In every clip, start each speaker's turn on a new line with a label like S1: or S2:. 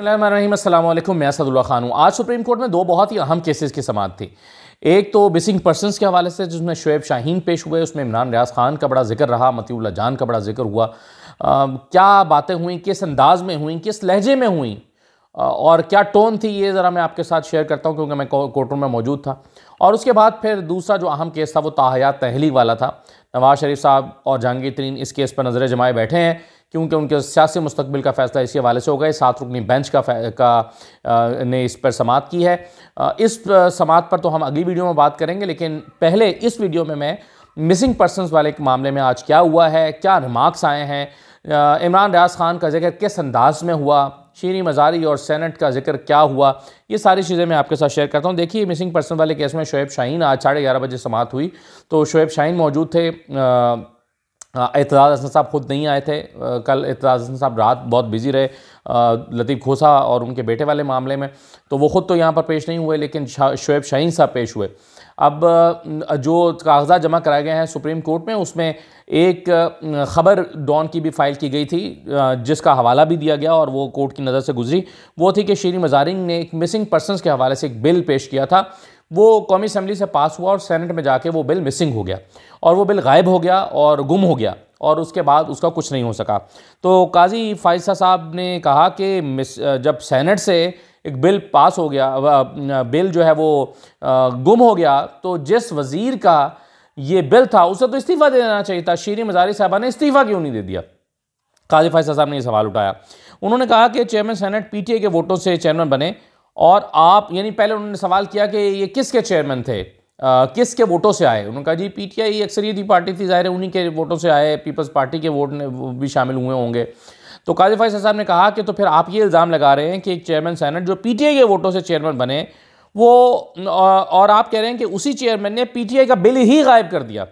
S1: अल्लाम मैं सदुल्ला खान हूँ आज सुप्रीम कोर्ट में दो बहुत ही अहम केसेस की समात थी एक तो मिसिंग पर्सनस के हवाले से जिसमें शुएब शाहीन पेश हुए उसमें इमरान रियाज खान का बड़ा जिक्र रहा मतीउल्ला जान का बड़ा जिक्र हुआ आ, क्या बातें हुई किस अंदाज में हुई किस लहजे में हुई आ, और क्या टोन थी ये ज़रा मैं आपके साथ शेयर करता हूँ क्योंकि मैं कोर्ट में मौजूद था और उसके बाद फिर दूसरा जो अहम केस था वो ताहयात तहलीक वाला था नवाज शरीफ साहब और जहांगीर तरीन इस केस पर नज़र जमाए बैठे हैं क्योंकि उनके सियासी मुस्तबिल का फैसला इसके हवाले से होगा इस सात रुकनी बेंच का, का आ, ने इस पर समात की है इस समात पर तो हम अगली वीडियो में बात करेंगे लेकिन पहले इस वीडियो में मैं मिसिंग पर्सन वाले मामले में आज क्या हुआ है क्या रिमार्क्स आए हैं इमरान रियाज खान का जिक्र किस अंदाज में हुआ शीरी मजारी और सेनेट का जिक्र क्या हुआ ये सारी चीज़ें मैं आपके साथ शेयर करता हूँ देखिए मिसिंग पर्सन वाले केस में शोएब शाहीन आज साढ़े ग्यारह बजे समात हुई तो शोएब शाहीन मौजूद थे आ, हाँ, एतराज़ हसन साहब खुद नहीं आए थे आ, कल एतराज़ हसन साहब रात बहुत बिजी रहे लतीफ़ खोसा और उनके बेटे वाले मामले में तो वो ख़ुद तो यहाँ पर पेश नहीं हुए लेकिन शुएब शाहीन साहब पेश हुए अब जो कागजात जमा कराए गए हैं सुप्रीम कोर्ट में उसमें एक ख़बर डॉन की भी फाइल की गई थी जिसका हवाला भी दिया गया और वो कोर्ट की नज़र से गुजरी वो थी कि श्री मजारिंग ने एक मिसिंग पर्सनस के हवाले से एक बिल पेश किया था वो कौमी असम्बली से पास हुआ और सेनेट में जाके वो बिल मिसिंग हो गया और वो बिल गायब हो गया और गुम हो गया और उसके बाद उसका कुछ नहीं हो सका तो काजी फाइसा साहब ने कहा कि जब सेनेट से एक बिल पास हो गया बिल जो है वो गुम हो गया तो जिस वज़ीर का ये बिल था उसे तो इस्तीफ़ा दे देना चाहिए था शीरी मजारी साहबा ने इस्तीफ़ा क्यों नहीं दे दिया काजी फाइसा साहब ने ये सवाल उठाया उन्होंने कहा कि चेयरमैन सेनेट पीटीए के वोटों से चेयरमैन बने और आप यानी पहले उन्होंने सवाल किया कि ये किसके चेयरमैन थे आ, वोटों से आए उन्होंने कहा जी पीटीआई अक्सरियती पार्टी थी जाहिर है उन्हीं के वोटों से आए पीपल्स पार्टी के वोट ने भी शामिल हुए होंगे तो काजी फाइज साहब ने कहा कि तो फिर आप ये इल्ज़ाम लगा रहे हैं कि एक चेयरमैन सैनट जो पी के वोटों से चेयरमैन बने वो और आप कह रहे हैं कि उसी चेयरमैन ने पी का बिल ही गायब कर दिया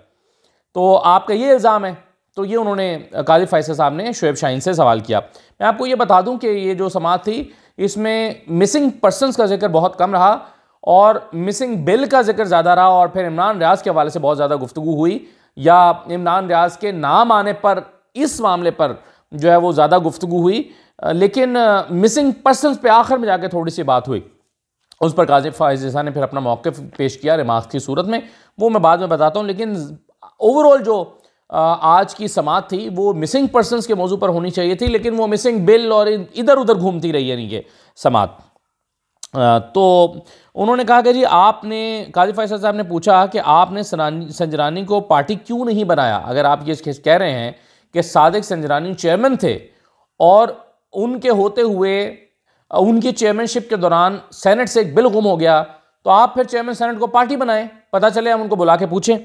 S1: तो आपका ये इल्ज़ाम है तो ये उन्होंने काजी फाइज साहब ने शुएब शाहीन से सवाल किया मैं आपको ये बता दूँ कि ये जो समाज थी इसमें मिसिंग पर्सनस का जिक्र बहुत कम रहा और मिसिंग बिल का जिक्र ज़्यादा रहा और फिर इमरान रियाज के हवाले से बहुत ज़्यादा गुफ्तु हुई या इमरान रियाज के नाम आने पर इस मामले पर जो है वो ज़्यादा गुफ्तु हुई लेकिन मिसिंग पर्सन पे आखिर में जाके थोड़ी सी बात हुई उस पर काजिब फायजा ने फिर अपना मौक़ पेश किया रिमार्क की सूरत में वो मैं बाद में बताता हूँ लेकिन ओवरऑल जो आज की समात थी वो मिसिंग पर्सनस के मौजू पर होनी चाहिए थी लेकिन वो मिसिंग बिल और इधर उधर घूमती रही है ये समाज तो उन्होंने कहा कि जी आपने काजी फैसल साहब ने पूछा कि आपने संजरानी को पार्टी क्यों नहीं बनाया अगर आप ये कह रहे हैं कि सादिक संजरानी चेयरमैन थे और उनके होते हुए उनकी चेयरमैनशिप के दौरान सेनेट से एक बिल गुम हो गया तो आप फिर चेयरमैन सेनेट को पार्टी बनाएं पता चले हम उनको बुला के पूछें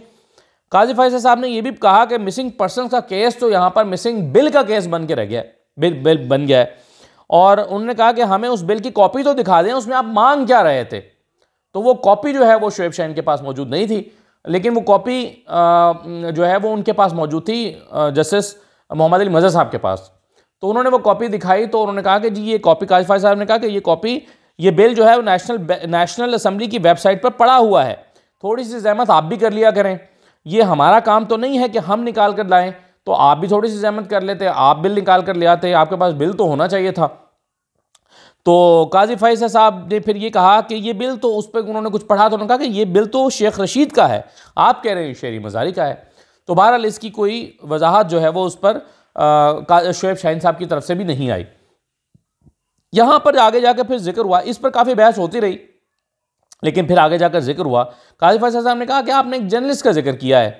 S1: काजी फैसल साहब ने यह भी कहा कि मिसिंग पर्सन का केस तो यहाँ पर मिसिंग बिल का केस बन के रह गया है बिल बिल बन गया है और उन्होंने कहा कि हमें उस बिल की कॉपी तो दिखा दें उसमें आप मांग क्या रहे थे तो वो कॉपी जो है वो शुएब शहन के पास मौजूद नहीं थी लेकिन वो कॉपी जो है वो उनके पास मौजूद थी जस्टिस मोहम्मद अली मजर साहब के पास तो उन्होंने वो कॉपी दिखाई तो उन्होंने कहा कि जी ये कॉपी काजफा साहब ने कहा कि ये कॉपी ये बिल जो है वो नेशनल नेशनल असम्बली की वेबसाइट पर पड़ा हुआ है थोड़ी सी जहमत आप भी कर लिया करें ये हमारा काम तो नहीं है कि हम निकाल कर लाएँ तो आप भी थोड़ी सी जहमत कर लेते आप बिल निकाल कर ले आते आपके पास बिल तो होना चाहिए था तो काजी फैसल साहब ने फिर ये कहा कि ये बिल तो उस पर उन्होंने कुछ पढ़ा तो उन्होंने कहा कि ये बिल तो शेख रशीद का है आप कह रहे हैं शेरी मजारी का है तो बहरहाल इसकी कोई वजाहत जो है वो उस पर शुएब शाहन साहब की तरफ से भी नहीं आई यहाँ पर आगे जाकर फिर जिक्र हुआ इस पर काफ़ी बहस होती रही लेकिन फिर आगे जाकर जिक्र हुआ काजी फैसल साहब ने कहा कि आपने एक जर्नलिस्ट का जिक्र किया है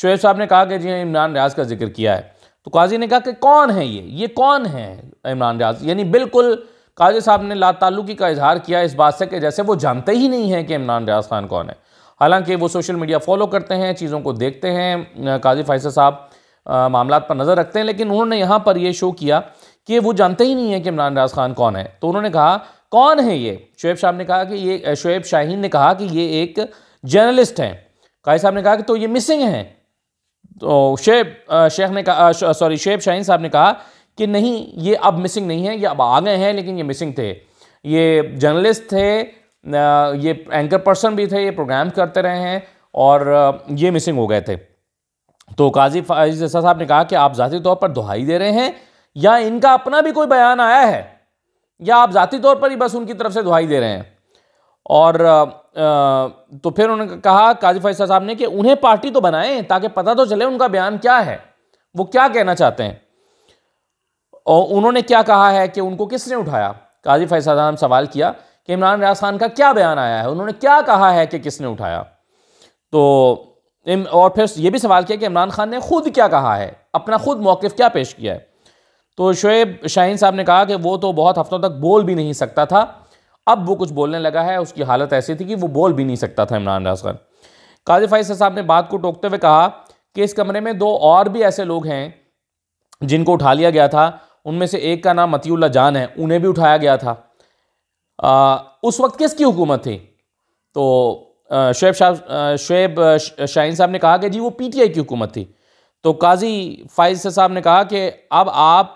S1: शुएब साहब ने कहा कि जी इमरान रियाज का जिक्र किया है तो काजी ने कहा कि कौन है ये ये कौन है इमरान रियाज यानी बिल्कुल काजी साहब ने लातालुकी का इजहार किया इस बात से कि जैसे वो जानते ही नहीं हैं कि इमरान रियाज खान कौन है हालांकि वो सोशल मीडिया फॉलो करते हैं चीज़ों को देखते हैं काजी फैसल साहब मामला पर नज़र रखते हैं लेकिन उन्होंने यहाँ पर यह शो किया कि वो जानते ही नहीं है कि इमरान रियाज खान कौन है तो उन्होंने कहा कौन है ये शुएब शाह ने कहा कि ये शुएब शाहीन ने कहा कि ये एक जर्नलिस्ट हैं काजी साहब ने कहा कि तो ये मिसिंग हैं तो शेब शेख ने कहा सॉरी शेब शाहीन साहब ने कहा कि नहीं ये अब मिसिंग नहीं है ये अब आ गए हैं लेकिन ये मिसिंग थे ये जर्नलिस्ट थे ये एंकर पर्सन भी थे ये प्रोग्राम करते रहे हैं और ये मिसिंग हो गए थे तो काजी फाइज साहब ने कहा कि आप ज़ाती तौर पर दुहाई दे रहे हैं या इनका अपना भी कोई बयान आया है या आप ज़ाती तौर पर ही बस उनकी तरफ से दुहाई दे रहे हैं और तो फिर उन्होंने कहा काजी फैसला साहब ने कि उन्हें पार्टी तो बनाएं ताकि पता तो चले उनका बयान क्या है वो क्या कहना चाहते हैं और उन्होंने क्या कहा है कि उनको किसने उठाया काजी फैसल साहब ने सवाल किया कि इमरान रियाज खान का क्या बयान आया है उन्होंने क्या कहा है कि किसने उठाया तो और फिर ये भी सवाल किया कि इमरान खान ने खुद क्या कहा है अपना खुद मौकफ क्या पेश किया है तो शुएब शाहीन साहब ने कहा कि वो तो बहुत हफ्तों तक बोल भी नहीं सकता था अब वो कुछ बोलने लगा है उसकी हालत ऐसी थी कि वो बोल भी नहीं सकता था इमरान राज खान काजिफ फाइज साहब ने बात को टोकते हुए कहा कि इस कमरे में दो और भी ऐसे लोग हैं जिनको उठा लिया गया था उनमें से एक का नाम मतीउल्ला जान है उन्हें भी उठाया गया था आ, उस वक्त किसकी हुकूमत थी तो शुएब शाह शुएब शाहीन साहब ने कहा कि जी वो पीटीआई की हुकूमत थी तो काजी फाइज साहब ने कहा कि अब आप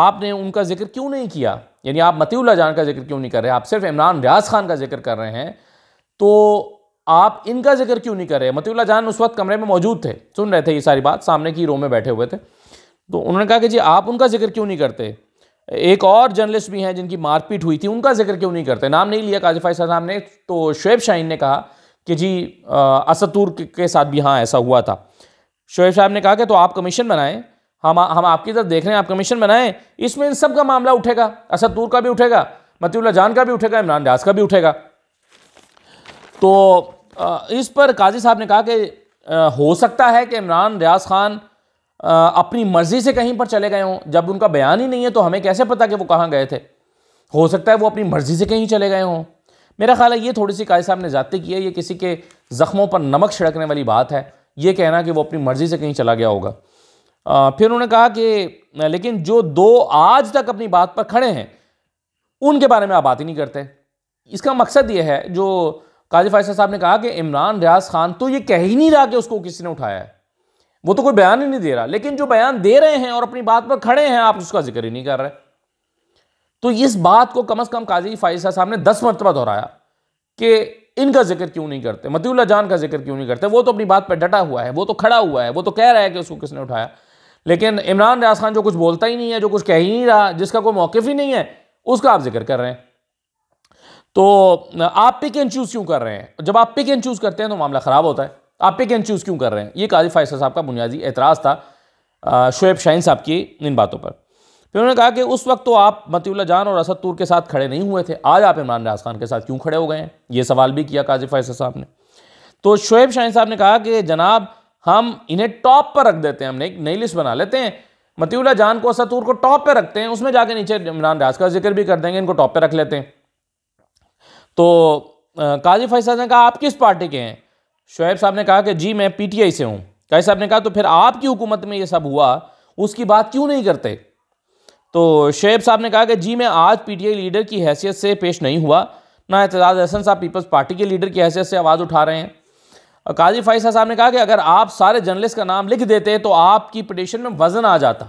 S1: आपने उनका जिक्र क्यों नहीं किया यानी आप मतीउल्ला जान का जिक्र क्यों नहीं कर रहे आप सिर्फ इमरान रियाज खान का जिक्र कर रहे हैं तो आप इनका जिक्र क्यों नहीं कर रहे मतीउल्ला जान उस वक्त कमरे में मौजूद थे सुन रहे थे ये सारी बात सामने की रो में बैठे हुए थे तो उन्होंने कहा कि जी आप उनका जिक्र क्यों नहीं करते एक और जर्नलिस्ट भी हैं जिनकी मारपीट हुई थी उनका जिक्र क्यों नहीं करते नाम नहीं लिया काजिफाई साहब ने तो शुएब शाहीन ने कहा कि जी असतूर के साथ भी हाँ ऐसा हुआ था शुएब साहब ने कहा कि तो आप कमीशन बनाएं हम हम आपकी तरफ देख रहे हैं आप कमीशन बनाएं इसमें इन सब का मामला उठेगा असद तूर का भी उठेगा मतीउल्ला जान का भी उठेगा इमरान रियाज का भी उठेगा तो इस पर काजी साहब ने कहा कि हो सकता है कि इमरान रियाज खान अपनी मर्ज़ी से कहीं पर चले गए हों जब उनका बयान ही नहीं है तो हमें कैसे पता कि वो कहाँ गए थे हो सकता है वो अपनी मर्ज़ी से कहीं चले गए हों मेरा ख्याल है ये थोड़ी सी काजी साहब ने ज़्यादा की है ये किसी के ज़ख्मों पर नमक छिड़कने वाली बात है ये कहना कि वो अपनी मर्ज़ी से कहीं चला गया होगा અફિર ઉને કહા કે લેકિન જો દો આજ તક અપની બાત પર ખડે હે ઉન કે બારે મે આબાત હી નહી કરતે ઇસકા મકસદ યે હે જો કાઝી ફૈસા સાહબ ને કહા કે ઇમરાન રિયાઝ ખાન તુ યે કહ હી નહી રા કે ઉસકો કિસી ને ઉઠાયા વો તો કોઈ બયાન હી નહી દે રહા લેકિન જો બયાન દે રહે હે ઓર અપની બાત પર ખડે હે આપ ઉસકા ઝિકર હી નહી કર રહે તો ઇસ બાત કો કમ સે કમ કાઝી ફૈસા સાહબ ને 10 મરતબા દોરાયા કે ઇનકા ઝિકર ક્યુ નહી કરતે મતીઉલ્લાહ જાન કા ઝિકર ક્યુ નહી કરતે વો તો અપની બાત પર ડટા હુઆ હે વો તો ખડા હુઆ હે વો તો કહ રહા હે કે ઉસકો કિસી ને ઉઠાયા लेकिन इमरान रियाज खान जो कुछ बोलता ही नहीं है जो कुछ कह ही नहीं रहा जिसका कोई मौकफ ही नहीं है उसका आप जिक्र कर रहे हैं तो आप पिक एंड चूज़ क्यों कर रहे हैं जब आप पिक एंड चूज़ करते हैं तो मामला ख़राब होता है आप पिक एंड चूज़ क्यों कर रहे हैं ये काजी फायसा साहब का बुनियादी एतराज़ था शुएब शाहन साहब की इन बातों पर फिर उन्होंने कहा कि उस वक्त तो आप मतीउल्ला जान और असद तूर के साथ खड़े नहीं हुए थे आज आप इमरान रियाज खान के साथ क्यों खड़े हो गए हैं ये सवाल भी किया काजी फायसा साहब ने तो शुएब शाहन साहब ने कहा कि जनाब हम इन्हें टॉप पर रख देते हैं हमने एक नई लिस्ट बना लेते हैं मतीउल्ला जान को सतूर को टॉप पर रखते हैं उसमें जाके नीचे इमरान रियाज का जिक्र भी कर देंगे इनको टॉप पर रख लेते हैं तो काजी फैसल ने कहा आप किस पार्टी के हैं शुएब साहब ने कहा कि जी मैं पीटीआई से हूँ काजी साहब ने कहा तो फिर आपकी हुकूमत में ये सब हुआ उसकी बात क्यों नहीं करते तो शुएब साहब ने कहा कि जी मैं आज पीटीआई लीडर की हैसियत से पेश नहीं हुआ ना एतजाज़ अहसन साहब पीपल्स पार्टी के लीडर की हैसियत से आवाज़ उठा रहे हैं काजी फाइज साहब ने कहा कि अगर आप सारे जर्नलिस्ट का नाम लिख देते तो आपकी पटिशन में वजन आ जाता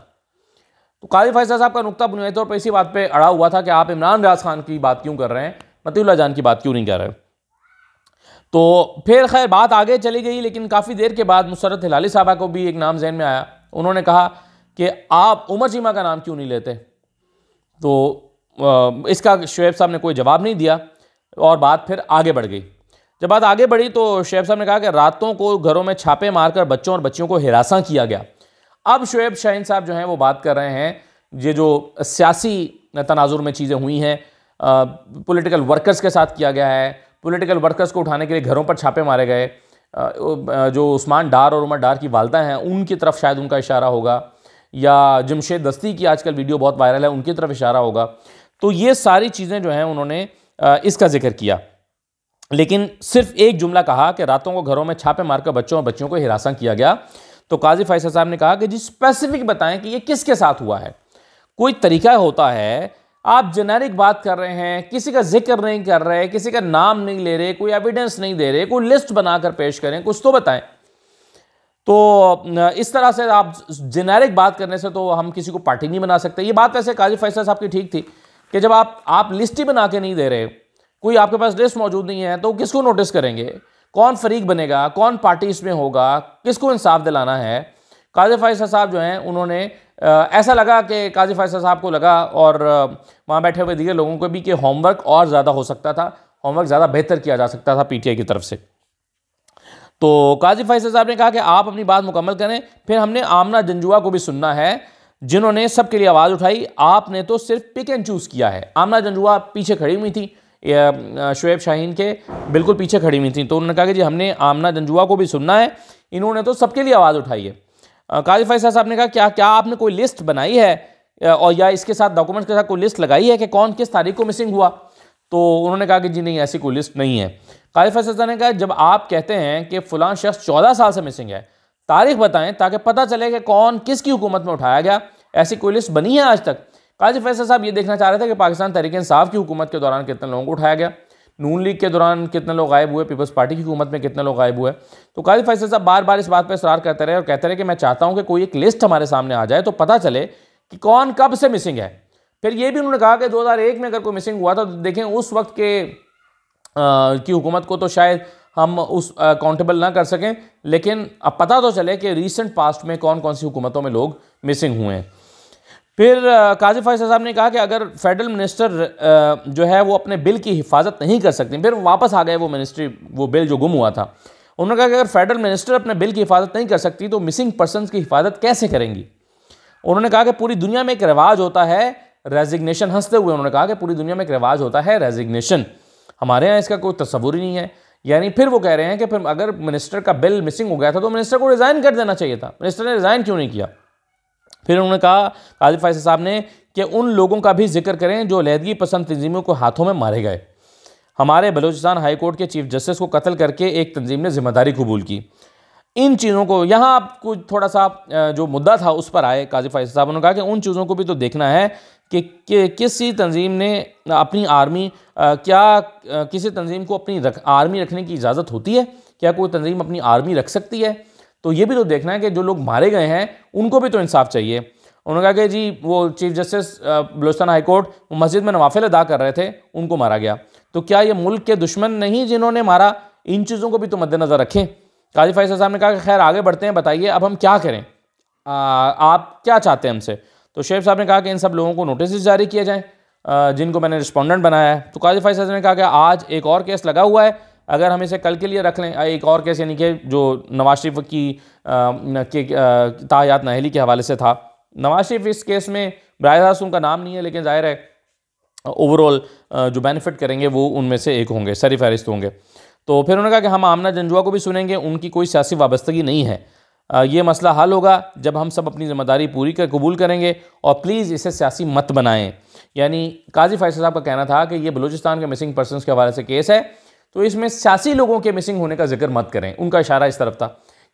S1: तो काजी फाइज साहब का नुकता बुनियादी तौर पर इसी बात पर अड़ा हुआ था कि आप इमरान राज खान की बात क्यों कर रहे हैं मतील्ला जान की बात क्यों नहीं कर रहे तो फिर खैर बात आगे चली गई लेकिन काफ़ी देर के बाद मुसरत हिलाली साहबा को भी एक नाम जहन में आया उन्होंने कहा कि आप उमर चीमा का नाम क्यों नहीं लेते तो इसका शुएब साहब ने कोई जवाब नहीं दिया और बात फिर आगे बढ़ गई जब बात आगे बढ़ी तो शुएब साहब ने कहा कि रातों को घरों में छापे मारकर बच्चों और बच्चियों को हिरासा किया गया अब शुएब शाहीन साहब जो हैं वो बात कर रहे हैं ये जो सियासी तनाजुर में चीज़ें हुई हैं पॉलिटिकल वर्कर्स के साथ किया गया है पॉलिटिकल वर्कर्स को उठाने के लिए घरों पर छापे मारे गए जो उस्मान डार और उमर डार की वालदा हैं उनकी तरफ शायद उनका इशारा होगा या जमशेद दस्ती की आजकल वीडियो बहुत वायरल है उनकी तरफ इशारा होगा तो ये सारी चीज़ें जो हैं उन्होंने इसका जिक्र किया लेकिन सिर्फ एक जुमला कहा कि रातों को घरों में छापे मारकर बच्चों और बच्चियों को हिरासा किया गया तो काजी फैसल साहब ने कहा कि जी स्पेसिफिक बताएं कि ये किसके साथ हुआ है कोई तरीका होता है आप जेनेरिक बात कर रहे हैं किसी का जिक्र नहीं कर रहे किसी का नाम नहीं ले रहे कोई एविडेंस नहीं दे रहे कोई लिस्ट बनाकर पेश करें कुछ तो बताएं तो इस तरह से आप जेनेरिक बात करने से तो हम किसी को पार्टी नहीं बना सकते ये बात वैसे काजी फैसल साहब की ठीक थी कि जब आप आप लिस्ट ही बना के नहीं दे रहे कोई आपके पास लिस्ट मौजूद नहीं है तो किसको नोटिस करेंगे कौन फरीक बनेगा कौन पार्टी इसमें होगा किसको इंसाफ दिलाना है काजी फायसा साहब जो हैं उन्होंने ऐसा लगा कि काजी फायसा साहब को लगा और वहाँ बैठे हुए दीगर लोगों को भी कि होमवर्क और ज़्यादा हो सकता था होमवर्क ज़्यादा बेहतर किया जा सकता था पीटीआई की तरफ से तो काजी फायसा साहब ने कहा कि आप अपनी बात मुकम्मल करें फिर हमने आमना जंजुआ को भी सुनना है जिन्होंने सबके लिए आवाज़ उठाई आपने तो सिर्फ पिक एंड चूज़ किया है आमना जंजुआ पीछे खड़ी हुई थी शुएब शाहीन के बिल्कुल पीछे खड़ी हुई थी तो उन्होंने कहा कि जी हमने आमना जंजुआ को भी सुनना है इन्होंने तो सबके लिए आवाज़ उठाई है काजी फैसल साहब ने कहा क्या क्या आपने कोई लिस्ट बनाई है और या इसके साथ डॉक्यूमेंट्स के साथ कोई लिस्ट लगाई है कि कौन किस तारीख को मिसिंग हुआ तो उन्होंने कहा कि जी नहीं ऐसी कोई लिस्ट नहीं है काजी फैसल साहब ने कहा जब आप कहते हैं कि फ़लां शख्स चौदह साल से मिसिंग है तारीख बताएं ताकि पता चले कि कौन किसकी हुकूमत में उठाया गया ऐसी कोई लिस्ट बनी है आज तक काजी फैसल साहब ये देखना चाह रहे थे कि पाकिस्तान तहरीक इंसाफ की हुकूमत के दौरान कितने लोगों को उठाया गया नून लीग के दौरान कितने लोग गायब हुए पीपल्स पार्टी की हुकूमत में कितने लोग गायब हुए तो काजी फैसल साहब बार बार इस बात पर इसरार करते रहे और कहते रहे कि मैं चाहता हूँ कि कोई एक लिस्ट हमारे सामने आ जाए तो पता चले कि कौन कब से मिसिंग है फिर ये भी उन्होंने कहा कि दो में अगर कोई मिसिंग हुआ था तो देखें उस वक्त के की हुकूमत को तो शायद हम उस काउंटेबल ना कर सकें लेकिन अब पता तो चले कि रीसेंट पास्ट में कौन कौन सी हुकूमतों में लोग मिसिंग हुए हैं फिर काजी फैसल साहब ने कहा कि अगर फेडरल मिनिस्टर जो है वो अपने बिल की हिफाजत नहीं कर सकते फिर वापस आ गए वो मिनिस्ट्री वो बिल जो गुम हुआ था उन्होंने कहा कि अगर फेडरल मिनिस्टर अपने बिल की हिफाजत नहीं कर सकती तो मिसिंग पर्सन की हिफाजत कैसे करेंगी उन्होंने कहा कि पूरी दुनिया में एक रिवाज होता है रेजिग्नेशन हंसते हुए उन्होंने कहा कि पूरी दुनिया में एक रिवाज होता है रेजिग्नेशन हमारे यहाँ इसका कोई तस्वूर ही नहीं है यानी फिर वो कह रहे हैं कि फिर अगर मिनिस्टर का बिल मिसिंग हो गया था तो मिनिस्टर को रिज़ाइन कर देना चाहिए था मिनिस्टर ने रिज़ाइन क्यों नहीं किया फिर उन्होंने कहा काजिफ फैसल साहब ने कि उन लोगों का भी जिक्र करें जो लहदगी पसंद तंजीमों को हाथों में मारे गए हमारे बलोचिस्तान हाई कोर्ट के चीफ जस्टिस को कत्ल करके एक तंजीम ने जिम्मेदारी कबूल की इन चीज़ों को यहाँ आप कुछ थोड़ा सा जो मुद्दा था उस पर आए काजी फैसल साहब उन्होंने कहा कि उन चीज़ों को भी तो देखना है कि, किसी तंजीम ने अपनी आर्मी क्या किसी तंजीम को अपनी रख, आर्मी रखने की इजाज़त होती है क्या कोई तंजीम अपनी आर्मी रख सकती है तो ये भी तो देखना है कि जो लोग मारे गए हैं उनको भी तो इंसाफ चाहिए उन्होंने कहा कि जी वो चीफ जस्टिस बलोचस्तान हाईकोर्ट मस्जिद में नवाफिल अदा कर रहे थे उनको मारा गया तो क्या ये मुल्क के दुश्मन नहीं जिन्होंने मारा इन चीज़ों को भी तो मद्देनज़र रखें काजी फैसल साहब ने कहा कि खैर आगे बढ़ते हैं बताइए अब हम क्या करें आ, आप क्या चाहते हैं हमसे तो शेफ साहब ने कहा कि इन सब लोगों को नोटिस जारी किए जाएँ जिनको मैंने रिस्पोंडेंट बनाया है तो काजी फैसल ने कहा कि आज एक और केस लगा हुआ है अगर हम इसे कल के लिए रख लें एक और केस यानी कि जो नवाज शरीफ की के तायात नहली के हवाले से था नवाज शरीफ इस केस में बर रास्त उनका नाम नहीं है लेकिन ज़ाहिर है ओवरऑल जो बेनिफिट करेंगे वो उनमें से एक होंगे सरी फहरिस्त होंगे तो फिर उन्होंने कहा कि हम आमना जंजुआ को भी सुनेंगे उनकी कोई सियासी वाबस्तगी नहीं है ये मसला हल होगा जब हम सब अपनी ज़िम्मेदारी पूरी कर कबूल करेंगे और प्लीज़ इसे सियासी मत बनाएं यानी काजी फैसल साहब का कहना था कि ये बलूचिस्तान के मिसिंग पर्सन के हवाले से केस है तो इसमें सियासी लोगों के मिसिंग होने का जिक्र मत करें उनका इशारा इस तरफ था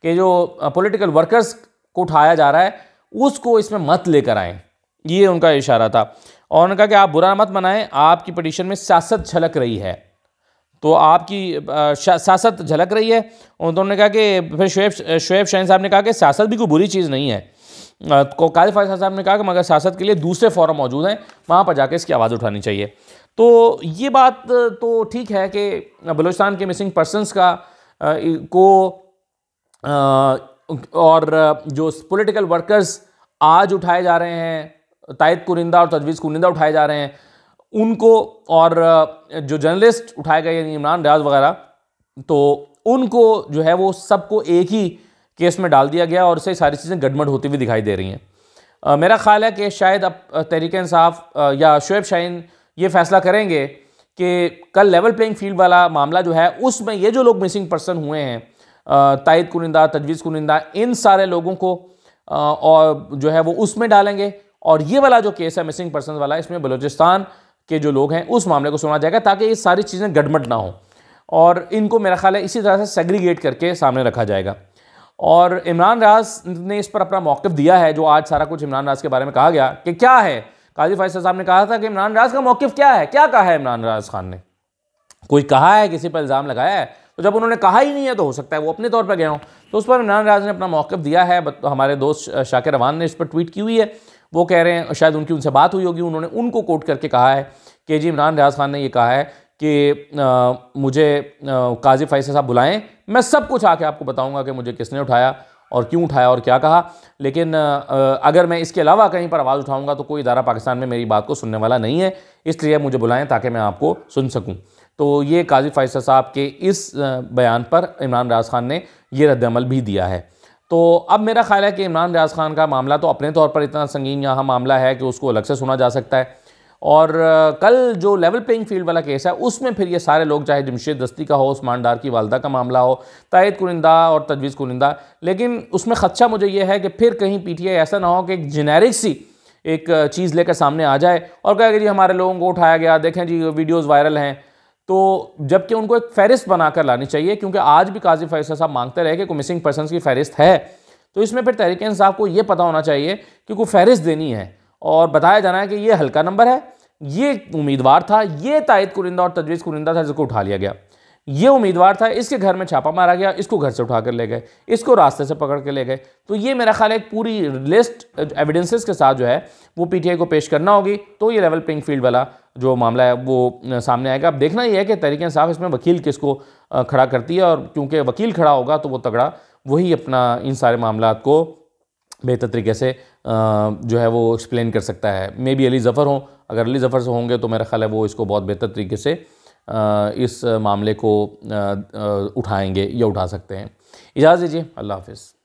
S1: कि जो पॉलिटिकल वर्कर्स को उठाया जा रहा है उसको इसमें मत लेकर आएँ ये उनका इशारा था और उन्होंने कहा कि आप बुरा मत मनाएं आपकी पटिशन में सियासत झलक रही है तो आपकी सियासत झलक रही है उन्होंने कहा कि फिर शुएब शुएब शहन साहब ने कहा कि सियासत भी कोई बुरी चीज़ नहीं है कादिफ फैसल साहब ने कहा कि मगर सियासत के लिए दूसरे फॉरम मौजूद हैं वहाँ पर जाकर इसकी आवाज़ उठानी चाहिए तो ये बात तो ठीक है कि बलूचिस्तान के मिसिंग पर्सनस का को और जो पॉलिटिकल वर्कर्स आज उठाए जा रहे हैं तायद कुरिंदा और तजवीज़ कुरिंदा उठाए जा रहे हैं उनको और जो जर्नलिस्ट उठाए गए यानी इमरान रियाज वगैरह तो उनको जो है वो सबको एक ही केस में डाल दिया गया और उससे सारी चीज़ें गडमड होती हुई दिखाई दे रही हैं मेरा ख्याल है कि शायद अब तहरीक इंसाफ या शुएब शाहन ये फैसला करेंगे कि कल लेवल प्लेइंग फील्ड वाला मामला जो है उसमें ये जो लोग मिसिंग पर्सन हुए हैं तायद कुनिंदा तजवीज़ कुनिंदा इन सारे लोगों को और जो है वो उसमें डालेंगे और ये वाला जो केस है मिसिंग पर्सन वाला इसमें बलूचिस्तान के जो लोग हैं उस मामले को सुना जाएगा ताकि ये सारी चीज़ें गड़मट ना हो और इनको मेरा ख्याल है इसी तरह से सेग्रीगेट करके सामने रखा जाएगा और इमरान राज ने इस पर अपना मौक़ दिया है जो आज सारा कुछ इमरान राज के बारे में कहा गया कि क्या है काजी फैसल साहब ने कहा था कि इमरान राज का मौक़ क्या है क्या कहा है इमरान राज खान ने कोई कहा है किसी पर इल्ज़ाम लगाया है तो जब उन्होंने कहा ही नहीं है तो हो सकता है वो अपने तौर पर गया हूँ तो उस पर इमरान राज ने अपना मौक़ दिया है हमारे दोस्त शाकिर रवान ने इस पर ट्वीट की हुई है वो कह रहे हैं शायद उनकी उनसे बात हुई होगी उन्होंने उनको कोट करके कहा है कि जी इमरान रियाज खान ने ये कहा है कि आ, मुझे आ, काजी फैसल साहब बुलाएं मैं सब कुछ आके आपको बताऊंगा कि मुझे किसने उठाया और क्यों उठाया और क्या कहा लेकिन अगर मैं इसके अलावा कहीं पर आवाज़ उठाऊंगा तो कोई इदारा पाकिस्तान में मेरी बात को सुनने वाला नहीं है इसलिए मुझे बुलाएं ताकि मैं आपको सुन सकूं तो ये काजी फ़ैसल साहब के इस बयान पर इमरान रियाज खान ने यह रद्दमल भी दिया है तो अब मेरा ख्याल है कि इमरान रियाज खान का मामला तो अपने तौर पर इतना संगीन यहाँ मामला है कि उसको अलग से सुना जा सकता है और कल जो लेवल प्लेइंग फील्ड वाला केस है उसमें फिर ये सारे लोग चाहे जमशेद दस्ती का हो उस्मान डार की वालदा का मामला हो तायद कुनिंदा और तजवीज़ कुनिंदा लेकिन उसमें खदशा मुझे ये है कि फिर कहीं पी टी आई ऐसा ना हो कि एक जेनेरिक सी एक चीज़ लेकर सामने आ जाए और कहे कि जी हमारे लोगों को उठाया गया देखें जी वीडियोज़ वायरल हैं तो जबकि उनको एक फ़हरिस्त बनाकर लानी चाहिए क्योंकि आज भी काजी फैसल साहब मांगते रहे कि कोई मिसिंग पर्सन की फहरिस्त है तो इसमें फिर तहरीक साहब को ये पता होना चाहिए कि कोई फहरिस्त देनी है और बताया जाना है कि ये हल्का नंबर है ये उम्मीदवार था ये तायद कुरिंदा और तजवीज़ कुरिंदा था जिसको उठा लिया गया ये उम्मीदवार था इसके घर में छापा मारा गया इसको घर से उठा कर ले गए इसको रास्ते से पकड़ के ले गए तो ये मेरा ख्याल है एक पूरी लिस्ट एविडेंसेस के साथ जो है वो पीटीआई को पेश करना होगी तो ये लेवल पिंक फील्ड वाला जो मामला है वो सामने आएगा अब देखना ये है कि तरीके साफ इसमें वकील किसको खड़ा करती है और क्योंकि वकील खड़ा होगा तो वो तगड़ा वही अपना इन सारे मामला को बेहतर तरीके से जो है वो एक्सप्लेन कर सकता है मे बी अली ज़फ़र हों अगर अली ज़फ़र से होंगे तो मेरा ख्याल है वो इसको बहुत बेहतर तरीके से इस मामले को उठाएंगे या उठा सकते हैं इजाज़त दीजिए अल्लाह हाफिज़